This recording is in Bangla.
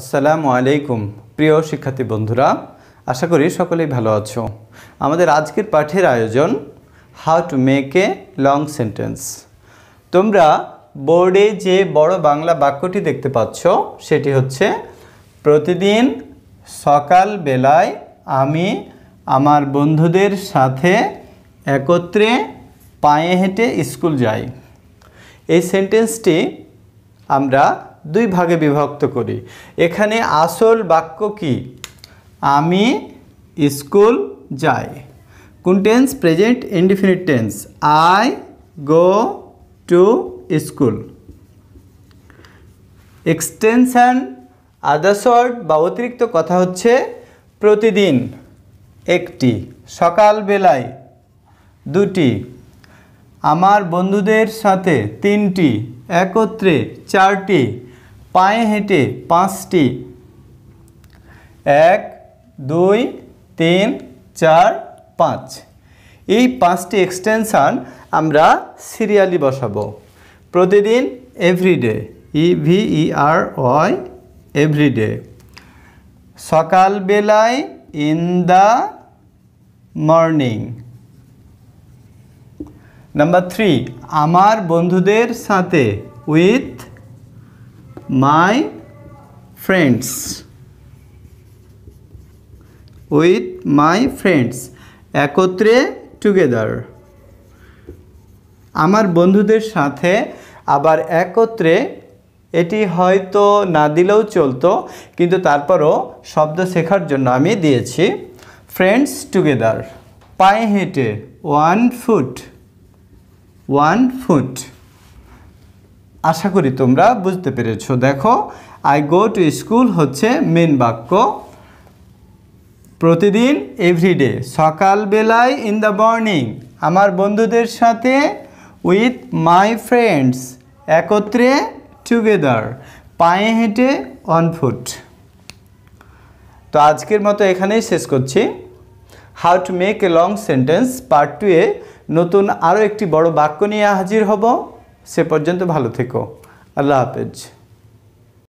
আসসালামু আলাইকুম প্রিয় শিক্ষার্থী বন্ধুরা আশা করি সকলেই ভালো আছো আমাদের আজকের পাঠের আয়োজন how to make a long sentence তোমরা বোর্ডে যে বড় বাংলা বাক্যটি দেখতে পাচ্ছ সেটি হচ্ছে প্রতিদিন সকাল বেলায় আমি আমার বন্ধুদের সাথে একত্রে পায়ে হেঁটে স্কুল যাই এই সেন্টেন্সটি আমরা দুই ভাগে বিভক্ত করি এখানে আসল বাক্য কি আমি স্কুল যাই কোন tense present indefinite tense I go to school extension আদাসর্ট বা অতিরিক্ত কথা হচ্ছে প্রতিদিন একটি সকালবেলায় দুটি আমার বন্ধুদের সাথে তিনটি একত্রে চারটি পায়ে হেঁটে পাঁচটি এক দুই তিন চার পাঁচ এই পাঁচটি এক্সটেনশান আমরা সিরিয়ালি বসাবো প্রতিদিন everyday E V E R Y everyday সকালবেলায় in the morning number three আমার বন্ধুদের সাথে with my friends with my friends একত্রে টুগেদার আমার বন্ধুদের সাথে আবার একত্রে এটি হয়তো না দিলেও চলতো কিন্তু তারপরও শব্দ শেখার জন্য আমি দিয়েছি ফ্রেন্ডস টুগেদার পায়ে হেঁটে ওয়ান ফুট ওয়ান ফুট আশা করি তোমরা বুঝতে পেরেছ দেখো আই গো টু স্কুল হচ্ছে মেন বাক্য প্রতিদিন এভরিডে সকালবেলায় ইন দ্য মর্নিং আমার বন্ধুদের সাথে উইথ মাই ফ্রেন্ডস একত্রে টুগেদার পায়ে হেঁটে অন ফুট তো আজকের মতো এখানেই শেষ করছি how to make a long sentence part টুয়ে নতুন আরও একটি বড় বাক্য নিয়ে হাজির হব সে পর্যন্ত ভালো থেকো আল্লাহ হাফেজ